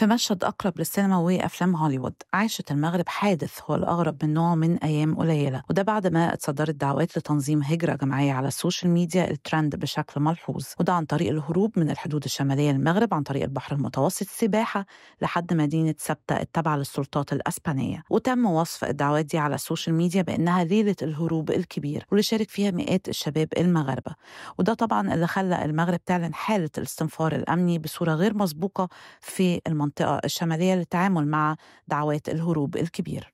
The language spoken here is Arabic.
في مشهد أقرب للسينما وأفلام هوليوود عاشت المغرب حادث هو الأغرب من نوعه من أيام قليلة وده بعد ما اتصدرت دعوات لتنظيم هجرة جماعية على السوشيال ميديا الترند بشكل ملحوظ وده عن طريق الهروب من الحدود الشمالية للمغرب عن طريق البحر المتوسط السباحة لحد مدينة سبتة التابعة للسلطات الأسبانية وتم وصف الدعوات دي على السوشيال ميديا بأنها ليلة الهروب الكبير واللي شارك فيها مئات الشباب المغاربة وده طبعا اللي خلى المغرب تعلن حالة الاستنفار الأمني بصورة غير مسبوقة في المنطقة المنطقة الشمالية للتعامل مع دعوات الهروب الكبير